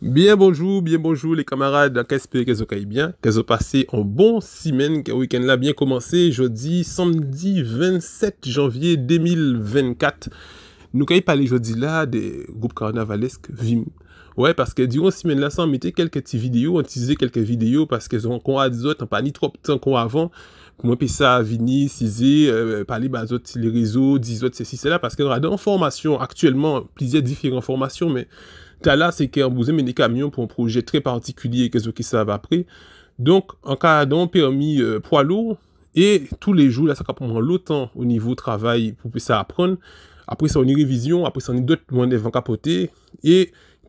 Bien bonjour, bien bonjour les camarades, j'espère que vous allez bien, que vous passez un bon semaine, que le week-end là bien commencé, jeudi, samedi 27 janvier 2024. Nous allons parler jeudi là des groupes carnavalesques VIM. Ouais, parce que durant cette semaine là, ça mettait quelques petites vidéos, on utilisait quelques vidéos parce qu'ils ont qu'on a des autres, on pas ni trop de temps qu'on avant. Moi, puis ça, Vini, Cizé, euh, parler bah, des les réseaux, 10 autres, ceci, cela, parce qu'on a des formations actuellement, plusieurs différentes formations, mais Ta la se ke an bouze meni kamyon pou an proje tre partikulye ke zo ki sav apre. Donk an ka donk permi euh, pou alou. E tou le jou la sa ka pondran lotan ou nivou travay pou pe sa apron. Apre sa ou ni revizyon, apre sa ou ni dot mwen evan kapote. E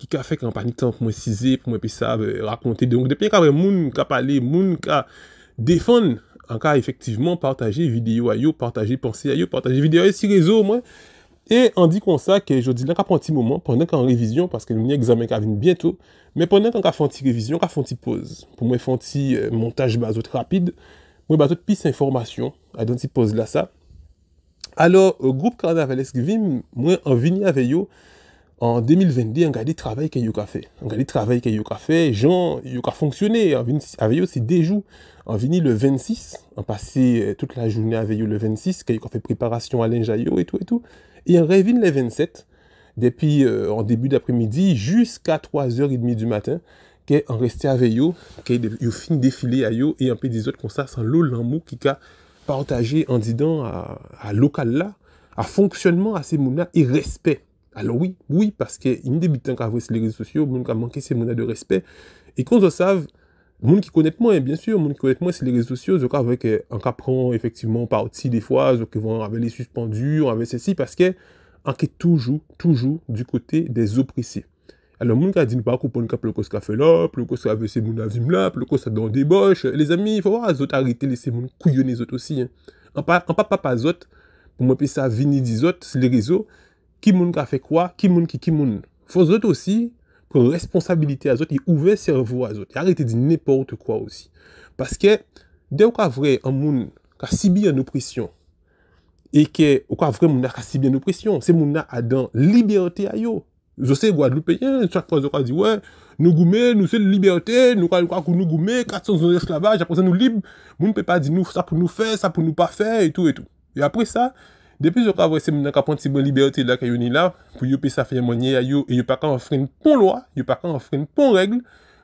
ki ka fek an panitan pou mwen si ze pou mwen pe sa rakonte. Donk depeye ka vre moun ka pale, moun ka defon. An ka efektiveman partaje videyo a yo, partaje pense a yo, partaje videyo a si rezo mwen. Et on dit comme ça que je dis, là, qu'à un petit moment, pendant une révision, parce que nous avons un examen qui vient bientôt, mais pendant qu'on fait une révision, qu'on fait une pause. Pour moi, faire un petit euh, montage rapide, moi, une piste information, à une petite pause là, ça. Alors, au groupe Carnaval Escrivim, moi, en venu avec eux, en 2022, on fait le travail qu'ils a fait. On a le travail qu'ils ont fait, Jean, gens ont fonctionné. Avec eux, c'est des jours. On vini le 26, on passé euh, toute la journée avec eux le 26, qu'il a fait préparation à linge et tout et tout. Et en revient les 27, depuis euh, en début d'après-midi jusqu'à 3h30 du matin, qu'est en resté avec eux, qu'ils fin défilé à eux, et un peu des autres comme ça, sans l'eau, l'amour qui a partagé en disant à, local là, à fonctionnement à ces là et respect. Alors oui, oui, parce que une débutant qui a les réseaux sociaux, qui a manqué ces mouna de respect, et qu'on le savent, Moun ki konet mwen, bien syur, moun ki konet mwen se li rezo syo, zyo ka vek an ka pran efektivman pa ot si de fwa, zyo ke van ave li suspandu, an ave se si, paske an ke toujou, toujou, du kote de zopresye. Alon moun ka di nou pa akou pou an ka plokos ka fe lop, plokos ka ve se moun avim lop, plokos sa don de boch, le zami, fwa wa, zot a rete le se moun kuyon le zot osi. An pa pa pa zot, pou mwen pe sa vini di zot, se li rezo, ki moun ka fe kwa, ki moun ki ki moun. Fwa zot osi... kon responsabilite a zot, e ouve servou a zot, e arete di ne porte kwa osi. Paske, de ou ka vre, an moun, ka sibye nou presyon, e ke, ou ka vre moun a ka sibye nou presyon, se moun a adan, liberote a yo. Jo se, wad lou peyen, eh, chak po azok a di, wè, nou goume, nou se liberote, nou kwa kou nou goume, katson zon esklavaj, aposan nou lib, moun pe pa di nou, sa pou nou fe, sa pou nou pa fe, etou etou. E apre sa, Depi yo ka vwese mnen ka pwant si bon liberte la ke yo ni la pou yo pe sa fè mwenye a yo e yo pa ka anfrene pon loa, yo pa ka anfrene pon regle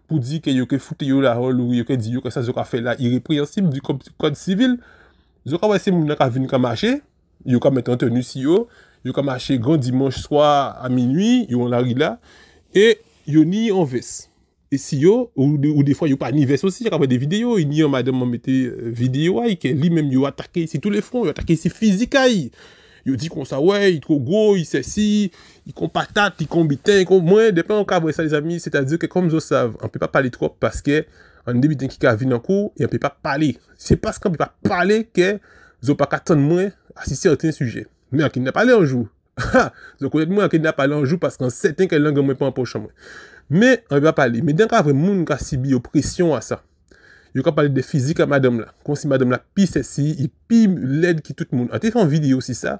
pou di ke yo ke foute yo la rol ou yo ke di yo ke sa yo ka fè la irreprehensibli du kod sivil. Yo ka vwese mnen ka vwene ka mache, yo ka mette antenu si yo, yo ka mache grand dimanche soya a minwi, yo anlari la, e yo ni yon ves. Si yo, ou de fwa euh, ah, yo pa anivers osi Ravè de videyo, ni yo madèm anmète Videyo ay, ke li mèm yo atake Si tou le front, yo atake si fizika Yo di kon sa wè, yi tro go, yi se si Yi kon patat, yi kon biten Mwen, depè an ka wè sa lè zami Sè ta diyo ke kom zo sav, an pe pa pale trop Paske, an de biten ki ka vin an kou Yon pe pa pale, se paske an pe pa pale Ke zo pa katan mwen Asisi an ten suje, mwen anke nè pale anjou Ha, zo konet mwen anke nè pale anjou Paske an seten ke langan mwen pa anpoch an mwen Me, an ve pa pale, me den ka vre moun ka sibio presyon a sa, yo ka pale de fizik a madame la, kon si madame la pi sese, pi led ki tout moun. Ate ah, fan video si sa,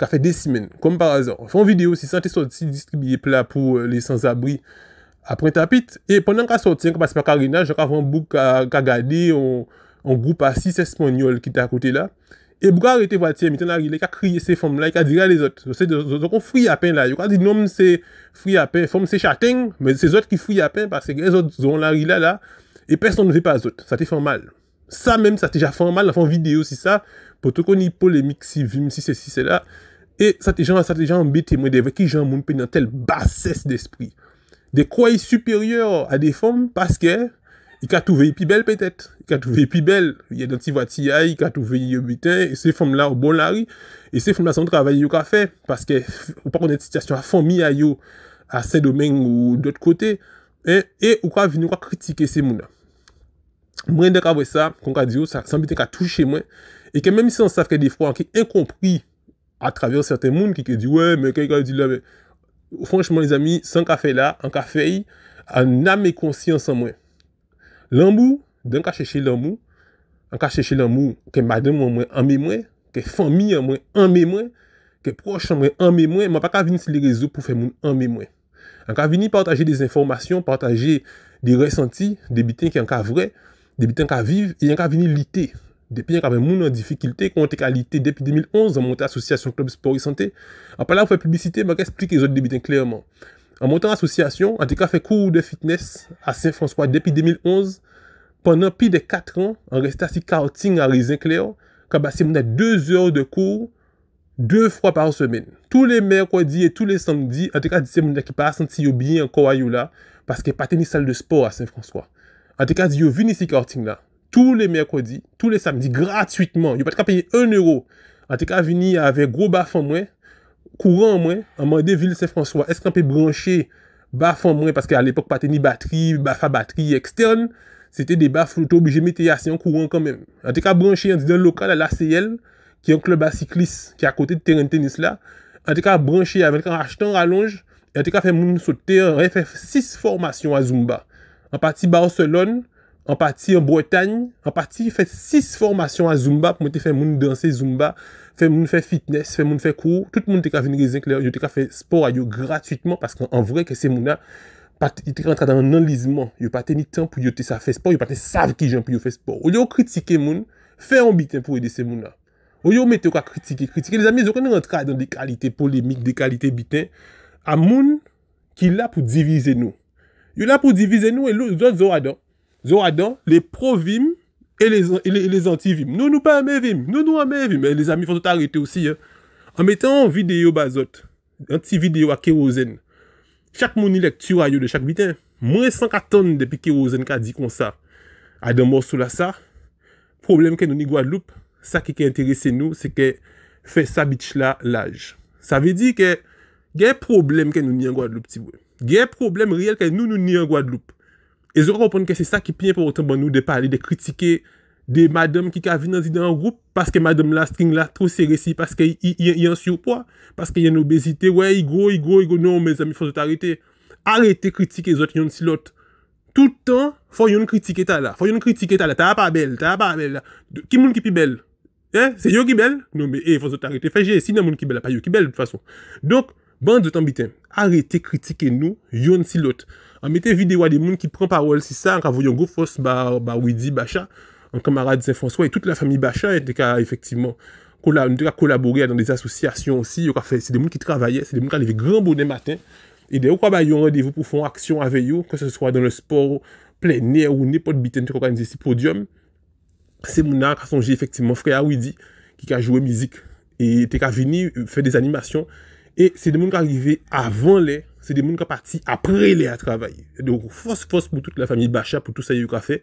ka fe de simen, kon par azor, fan video si sa, an te soti distribye pla pou euh, le sans abri apre tapit, e ponan ka soti, an ka pase pa karina, jan ka vre mouk ka gade yon groupa 6 espanyol ki te akote la, Et pourquoi arrêter voiture Il a crié ces femmes-là, il a dit à les autres. C'est on fruit à peine là. Il a dit non, c'est fruit à peine. femmes c'est chatting, Mais c'est les autres qui fruit à peine parce que les autres ont la là là. Et personne ne veut pas les autres. Ça te fait mal. Ça même, ça te fait mal. Ils vidéo si ça. Pour tout qu'on y polémique si si c'est si c'est là. Et ça te fait ça te fait j'ai Moi, des qui gens m'ont dans telle bassesse d'esprit. Des croyances supérieurs à des femmes parce que il qu'a trouvé plus belle peut-être il qu'a trouvé plus belle il y a petits petit il qu'a trouvé butin et ces femmes là au bon lari et ces femmes là sont travaillées au café café, parce que ou pas connait situation à famille à à saint domingue ou d'autre côté et et ou quoi venir critiquer ces gens-là. moi dès qu'a ça qu'on qu'a dit oh, ça semble t'a touché moi et que même si on qu'il y a des fois qui incompris à travers certains mondes, qui disent « dit ouais mais quelqu'un dit là mais franchement les amis sans café là en café en âme et conscience en moins Lan mou, dan ka chèche lan mou, an ka chèche lan mou ke madè mwen mwen an mè mwen, ke fami an mwen an mè mwen, ke proch an mwen an mè mwen, mwen pa ka vini se li rezo pou fè mwen an mè mwen. An ka vini partaje des informasyon, partaje de ressenti, de biten ki an ka vre, de biten ki an ka vive, e an ka vini lite. Depi an ka vè mwen an difikilte, kon te ka lite, depi 2011, an mwen te asosyasyon klub sporti sante, an pa la ou fè publicite, mwen ka esplik e zote de biten klerman. An moutan asosyasyon, an te ka fe kou de fitness a Saint-François depi 2011, pwennan pi de 4 an, an resta si karting a Rizinkler, ka ba se moune 2 or de kou, 2 fwa par semen. Tou le merkwadi e tou le samdi, an te ka di se moune ki pa asante si yo biye an kwa yo la, paske pateni sal de sport a Saint-François. An te ka di yo vini si karting la, tou le merkwadi, tou le samdi, gratuitman, yo pati ka peye 1 euro, an te ka vini ave gro bafan mwen, Kouran an mwen, an mwen de vil Saint-François, esk an pe branche baf an mwen, paske al epok pa te ni bateri, bafa bateri ekstern, se te de baf loto, bi jeme te yase an kouran kanmen. An te ka branche yon didan lokal al ACL, ki an klub asiklis, ki akote teren tenis la, an te ka branche yon, an te ka rachetan ralonge, an te ka fè moun sote, re fè sis formasyon a Zumba. An pati Barcelon, an pati an Bretagne, an pati fè sis formasyon a Zumba, pou mwen te fè moun danse Zumba, Fè moun fè fitness, fè moun fè kou, tout moun te ka vin rezenk lè, yo te ka fè sport a yo gratuitman, paske an vre ke se moun a, pati te ka rentra dan an anlizman, yo patè ni tan pou yo te sa fè sport, yo patè sav ki jan pou yo fè sport. O yo kritike moun, fè an biten pou ede se moun a. O yo mette ou ka kritike, kritike, les amis, yo kon rentra dan de kalite polimik, de kalite biten, a moun ki la pou divize nou. Yo la pou divize nou, yo zon zon adan, zon adan, le provim, E le zanti vim, nou nou pa ame vim, nou nou ame vim, e le zami fonsou ta arete osi. An metan an videyo bazot, an ti videyo a kerozen, chak mouni lektur a yo de chak biten, mwen sankat ton depi kerozen ka di kon sa. Adan monsou la sa, problem ke nou ni Gwadloup, sa ki ki enterese nou se ke fe sa bitch la laj. Sa ve di ke gen problem ke nou ni an Gwadloup ti wè, gen problem real ke nou nou ni an Gwadloup. E zo ka opon ke se sa ki pinyen pou wote ban nou de pale, de kritike de madame ki ka vi nan zi dan woup Paske madame la string la trou se resi, paske yon surpwa, paske yon obezite, we yi gro, yi gro, yi gro Non, me zami, fosot arete, arete kritike zot yon silot Tout an, fò yon kritike ta la, fò yon kritike ta la, ta va pa bel, ta va pa bel Ki moun ki pi bel? Se yo ki bel? Non, me, e, eh, fosot arete, feje, si nan moun ki bel, pa yo ki bel, de fason Donk Band de tan biten, arete kritike nou yon silot. An mette videwa de moun ki pran parol si sa, an ka voyon gofos ba Ouidi, Bacha, an kamara de Saint-François, et tout la fami Bacha, et te ka efektivman, kon la, an te ka kolaborer dan des asosiasyon osi, yo ka fe, se de moun ki travaye, se de moun ka leve gran bonen matin, et de ou kwa ba yon redevo pou fon aksyon aveyo, kon se se swa dan le spor ple ne ou ne pot biten te ko kanize si podyom, se mou nan an ka sonje efektivman fre a Ouidi, ki ka jowe mizik, et te ka vini, euh, fe des animasyon, Et c'est des gens qui arrivent avant les, c'est des gens qui sont partis après les à travailler. Donc, force, force pour toute la famille Bacha, pour tout ça, il y a fait.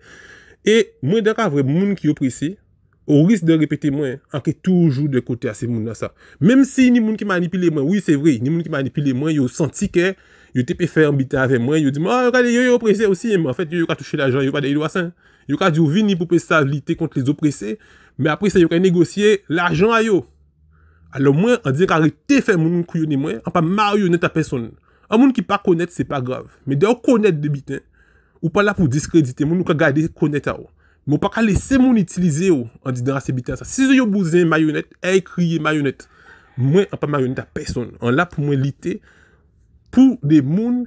Et moi, d'accord, les gens qui oppressé, au risque de répéter moi, est hein, toujours de côté à ces gens-là, Même si ni gens qui manipulent moi, oui, c'est vrai, ni gens qui manipulent moi, ils ont senti que, ils étaient fait embêter avec moi, ils ont dit, ah, regardez, ils oppressé aussi, hein. mais en fait, ils ont touché l'argent, ils ont pas des droits sains. Hein. Ils ont dit, venez pour pouvoir lutter contre les oppressés, mais après ça, ils ont négocié l'argent à eux. alo mwen an diyen ka rete fè moun moun kuyon e mwen, an pa mayonet a peson. An moun ki pa konet, se pa grav. Me de ou konet de biten, ou pa la pou diskredite, moun ou ka gade konet a ou. Me ou pa ka lese moun itilize ou, an di den a se biten sa. Si ze yo bouzen mayonet, e kriye mayonet, mwen an pa mayonet a peson. An la pou mwen lite, pou de moun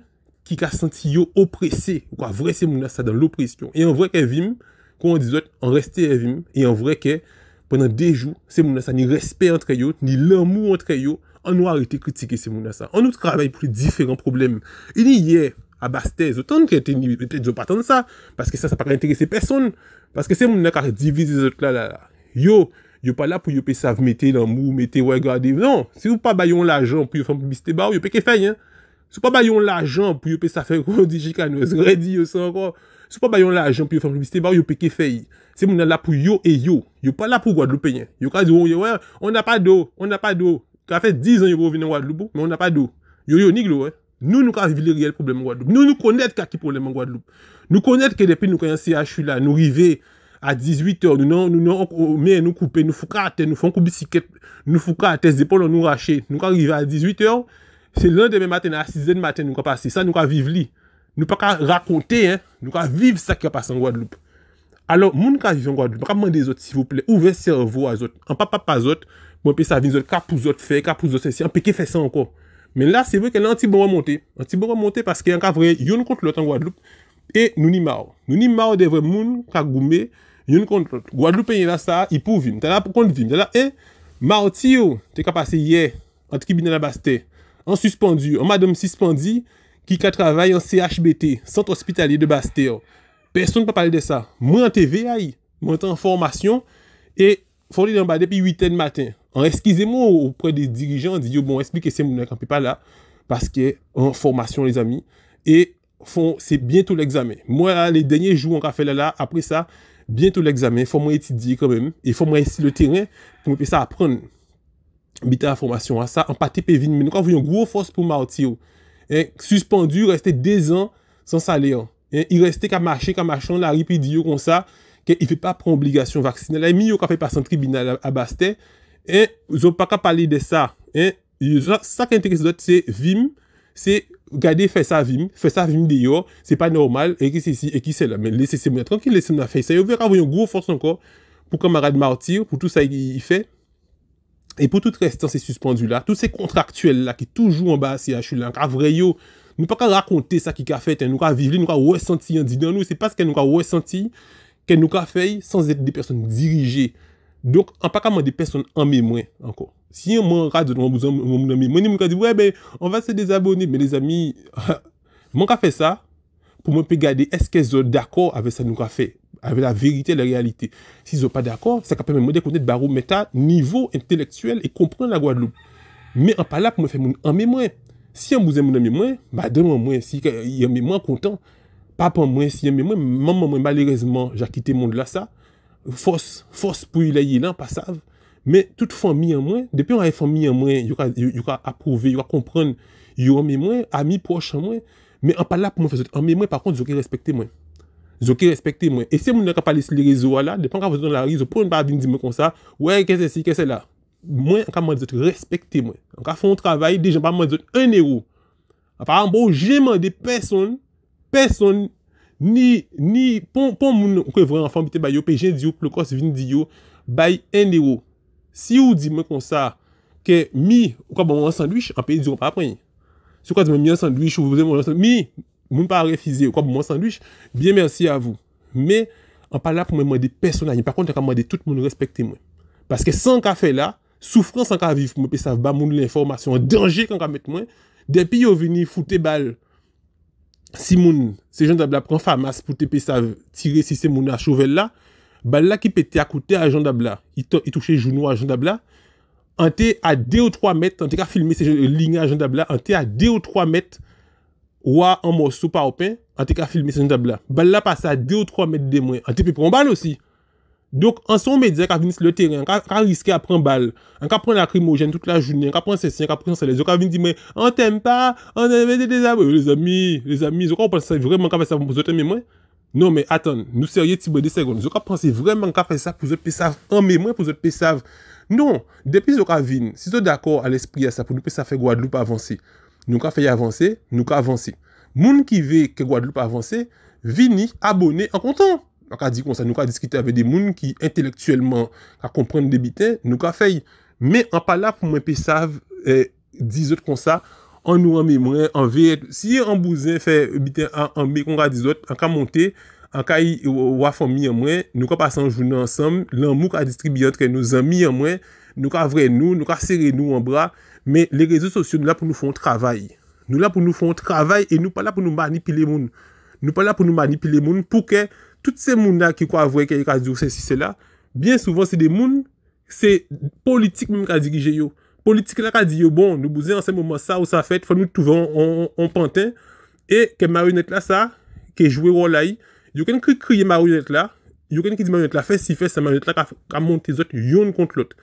ki ka senti yo oprese, ou ka vrese moun a sa dan l'opresyon. E an vreke vim, kon an dizot, an reste vim, e an vreke, Pwenden dejou, se moun a sa ni respet antre yo, ni lammou antre yo, an ou a rete kritike se moun a sa. An ou trabay pou li diferent probleme. I li ye, a bastez, otan ki a teni, pe pet jwa patan sa, paske sa sa pa reinterese person. Paske se moun a ka redivise zot la la la. Yo, yo pa la pou yo pe sav mette lammou, mette wagade, nan. Se ou non, pa bayon la jan pou yo fam pou miste ba ou, yo pe ke fey. Se ou pa bayon la jan pou yo pe sav fey, kwa di jikan, yo se redi yo sa an kon. Se ou pa bayon la jan pou yo fam pou miste ba ou, yo pe ke fey. Ces gens là pour yo et yo. Yo pas là pour Guadeloupéens. Yo ka dit ouais, oh, on n'a pas d'eau, on n'a pas d'eau. Ça fait 10 ans yo revenir en Guadeloupe, mais on n'a pas d'eau. Yo yo niglo ouais. Hein. Nous nous ka vivre les réel problème en Guadeloupe. Nous nous connaître ka qui problème en Guadeloupe. Nous connaître que depuis nous quand CHU là, nous arrivons à 18h, nous non, nous nous mais nous couper, nous foucater, nous font à bicyclette, nous foucater, les épaules nous racher. Nous arriver à 18h, c'est lendemain matin à 6h du matin nous ka passer ça, nous ka vivre li. Nous pas qu'à raconter hein, nous ka vivre ça qui a passé en Guadeloupe. Alo, moun ka vivyon Gwadloup, baka mwende zot, si vouple, ouve servo a zot. An pa pa pa zot, mwen bon, pe sa vin zot, kapou zot fe, kapou zot se si, an pe ke fe san anko. Men la, se vwe ke la an ti bon remonte. An ti bon remonte, paske an ka vre, yon kont lot an Gwadloup, e, nou ni ma ou. Nou ni ma ou de vre moun, kak goume, yon kont lot. Gwadloup enye la sa, ipou vim. Tala, pou kont vim. Tala, e, ma ou ti ou, te ka pase ye, an tribinan a Basté, an suspendi, an madame suspendi, ki ka travay an CHBT, Sant Hospitalier de Basté ou. Person ne pa pale de sa. Mwen an te ve a yi. Mwen an te an formation. E fòr li nan bade pi 8e de matin. An eskize mou ou pre de dirijan. Di yo bon esplike se moun akampe pa la. Paske an formation les ami. E fòn se bientou l'examen. Mwen an le denye jou an ka fe lala apre sa. Bientou l'examen. Fòm mwen etidiye komem. E fòm mwen esti le teren. Fòm mwen pe sa apren. Bitan la formation. An pa te pe vin. Mwen kwa voun yon gro fòs pou mwati yo. E suspendu reste dezan san sa le an. Y e, reste ka mache, ka mache, an la ripi diyo kon sa, ke y fe pa prombligasyon vaksine. La y mi yo ka fe pasan tribunal a baste, e, zon pa ka pale de sa, e, sa ki entres dot se vim, se gade fe sa vim, fe sa vim de yo, se pa normal, e ki se si, e ki se la, men lese se mwen, tranke lese mwen a fey sa, yo vek avyo yon gwo fons anko, pou kamarade martir, pou tout sa y fe, e pou tout restan se suspendu la, tout se kontraktuel la, ki toujou an ba, si a chou la, an ka vrey yo, Nous pas qu'à raconter ça qui a fait, hein, nous pas vivre, nous qu'à ressentir, dans nous, c'est parce qu'elle nous a ressenti, que nous a fait sans être des personnes dirigées. Donc, en pas qu'à des personnes en mémoire encore. Si on m'en mon on dit, ouais, ben, on va se désabonner. Mais les amis, mon pas fait ça, pour me regarder est-ce qu'ils sont d'accord avec ça nous a fait, avec la vérité, la réalité. S'ils sont pas d'accord, ça permet de connaître baromètre, niveau intellectuel et comprendre la Guadeloupe. Mais en pas là pour me faire en mémoire. Si yon mouzè moun an mè mwen, ba demè an mwen. Si yon mè mwen kontan, pa pan mwen. Si yon mè mwen, maman mwen, malerèzman, jakite moun de la sa, fos pou yi la yi lan, pa sav. Men, tout fòn mi an mwen, depè yon fòn mi an mwen, yon ka approuve, yon ka komprèn, yon an mè mwen, an mi poch an mwen, men an pala pou mwen fòsot. An mè mwen, par kont, zokè respektè mwen. Zokè respektè mwen. E se moun nan ka pale sli rezo a la, depè an ka pale sli rezo a la, yon pou yon mwen anka mwen dizote respekte mwen. Anka fon travay, dejan pa mwen dizote enero. Afar anbo, jen mwen dizote peson, peson, ni, ni, pon moun, ou kwen vwè anfan bitè bay yo, pe jen dizyo, plokos vin dizyo, bay enero. Si ou di mwen konsa, ke mi, ou kwen bon, mwen sandwish, anpe diyon pa aprenye. Si ou kwen mwen mi an sandwish, ou vwè mwen sandwish, mi, moun pa refize yo, ou kwen bon, mwen sandwish, biye mersi avou. Me, anpa la pou mwen mwen dizote peson Soufrans an ka viv pou mwen pesav, ba moun l'informasyon, an denje kan ka met mwen. Depi yo veni foute bal, si moun se jen tabla pren famas pou te pesav tire si se moun a chovella, bal la ki pete akoute a jen tabla, itouche jounou a jen tabla, an te a de ou 3 met, an te ka filme se jen tabla, an te a de ou 3 met, wwa an mwoso pa open, an te ka filme se jen tabla. Bal la pasa de ou 3 met de mwen, an te pe pren ban osi. Donk, an son me dize, an ka vinis le teren, an ka riske a pren bal, an ka pren la krimojen tout la jounen, an ka pren se si, an ka pren se le, zon ka vin di men, an tem pa, an tem pe se de zavon, le zami, le zami, zon ka ou panse vremen an ka pesav pou zote memwen? Non, men, atan, nou serye tibon de segon, zon ka panse vremen an ka pesav pou zote pesav, an memwen pou zote pesav? Non, depi zon ka vin, si zon d'akor al espri a sa pou nou pesav fe gwaad loup avansi, nou ka fe y avansi, nou ka avansi. Moun ki ve ke gwaad loup avansi, vini abone an kontan. an ka di kon sa, nou ka diskite ave de moun ki intelektuelman ka komprende de biten, nou ka fey. Me an pala pou mwen pe sav dizot kon sa, an nou an me mwen, an vey si an bouzen fe biten an me kon ka dizot, an ka monte, an ka yi wafon mi an mwen, nou ka pasan jounan ansam, lan mou ka distribyot ke nou zan mi an mwen, nou ka vre nou, nou ka sere nou an bra, me le rezo sosyo nou la pou nou fon travay. Nou la pou nou fon travay, e nou pala pou nou manipile moun. Nou pala pou nou manipile moun pou ke Toute se moun la ki kwa avwe ke yon kwa diyo se si se la, bien souvan se de moun, se politik moun kwa di gije yo. Politik la kwa di yo, bon, nou bouze an se mouman sa ou sa fet, fwa nou touve an panten, e ke marionet la sa, ke jwe wola yi, yon ken ki kriye marionet la, yon ken ki di marionet la fes si fes, se marionet la kwa monte zot yon kont lot.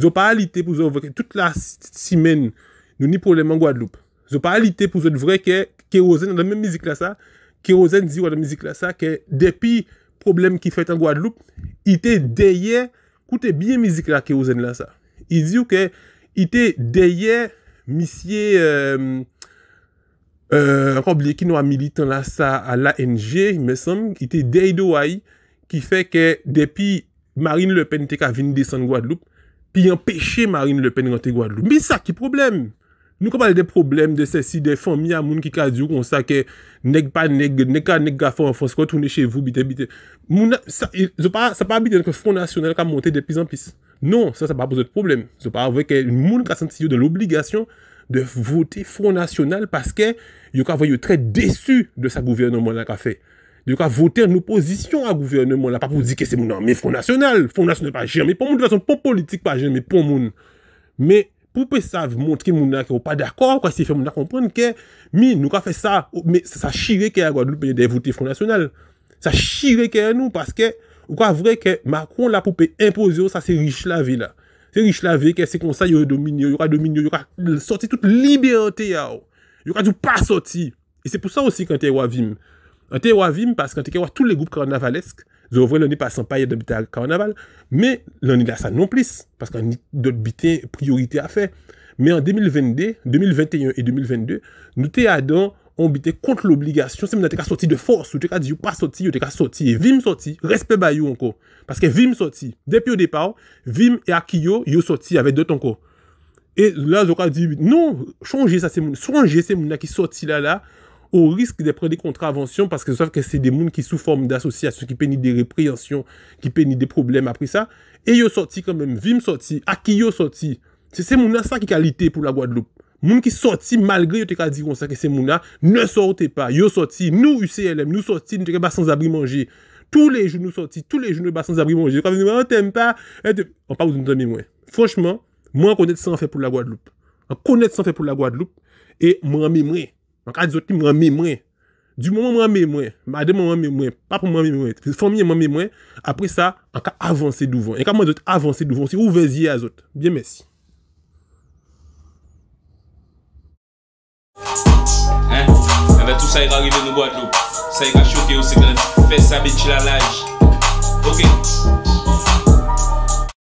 Zou pa alite pou zon vweke, tout la simen nou ni probleman Gwadloup. Zou pa alite pou zon vweke, ke ozen nan nan men mizik la sa, Kerozen zi wad an mizik la sa ke depi problem ki fet an Guadeloupe, ite deye koute biye mizik la kerozen la sa. I ziw ke ite deye misye rob liye ki nou a militan la sa a la NG, me sanm, ite dey do ay ki feke depi Marine Le Pen te ka vin desan Guadeloupe, pi yon peche Marine Le Pen rente Guadeloupe. Mi sa ki problem! Nou ka pale de problem de se si defon miya moun ki kadyou kon sa ke neg pa neg, neg ka neg gafan fonskot ou ne chevou bitè bitè. Moun, sa pa bitè nan ke front nasyonal ka monte de pis an pis. Non, sa sa pa pou zot problem. Sa pa avwe ke moun ka senti yo de l'obligasyon de vote front nasyonal paske yo ka vwe yo tre desu de sa gouvernement la ka fe. Yo ka vote an oposisyon a gouvernement la. Pa pou di ke se moun nan, me front nasyonal. Front nasyonal pa jen, me pou moun de vason pou politik pa jen, me pou moun. Me... poupe sav montre mounak yo pa d'akor, kwa si fè mounak komprenn ke, mi nou ka fè sa, me sa shire ke a gwa doul pe devote Front National, sa shire ke a nou, paske, nou ka vre ke Macron la poupe impose yo sa se Richelavé la, se Richelavé ke se konsay yo dominyo, yo ka dominyo, yo ka sorti tout libe an te ya yo, yo ka d'yo pa sorti, e se pou sa osi kante wavim, kante wavim, paske kante kwa tou le goup kwa Navalesque, Zou vwè lè nè pasan pa yè dèm bitè al karnaval, mè lè nè lè sa non plis, paskan nè dèm bitè priorité a fè. Mè an 2021 et 2022, nou te yè adan an bitè kont l'obligasyon, se mè nan te ka soti de fòs, ou te ka di yo pa soti, yo te ka soti, e vim soti, respè bayou anko, paske vim soti. Depi yo depao, vim e akiyo, yo soti avè dèt anko. Et lè zò ka di, nou, chanje se mè nan ki soti lè lè, au risque de prendre des contraventions parce que que c'est des mondes qui sous forme d'associations, qui peignent des répréhensions, qui pénitent des problèmes après ça. Et ils sorti quand même, Vim sorti, ils sorti. C'est ces gens là ça qui qualité pour la Guadeloupe. gens qui sorti malgré yo te dit ça que ces gens là ne sortez pas. Yo sorti, nous UCLM, nous sortis nous pas sans abri manger. Tous les jours nous sortis, tous les jours nous pas sans abri manger. Quand on oh, t'aime pas, eh, on pas moins. Franchement, moi connaître ça en fait pour la Guadeloupe. On connaître ça en fait pour la Guadeloupe et moi m'aimer. Mwen ka dizot ki mwen mè mwen. Du mwen mwen mwen mè mwen. Madè mwen mwen mè mwen. Pap mwen mwen mè mwen. Fèz fòmye mwen mè mwen. Apre sa, mwen ka avanse d'ouvon. Mwen ka mwen zot avanse d'ouvon. Se ou vèziye azot. Bien mèsi. Hè? Yon da eh tou sa yon gare mè nou gwa tlou. Sa yon ka chokè ou se gwen fè sa bè ti la laj. Ok?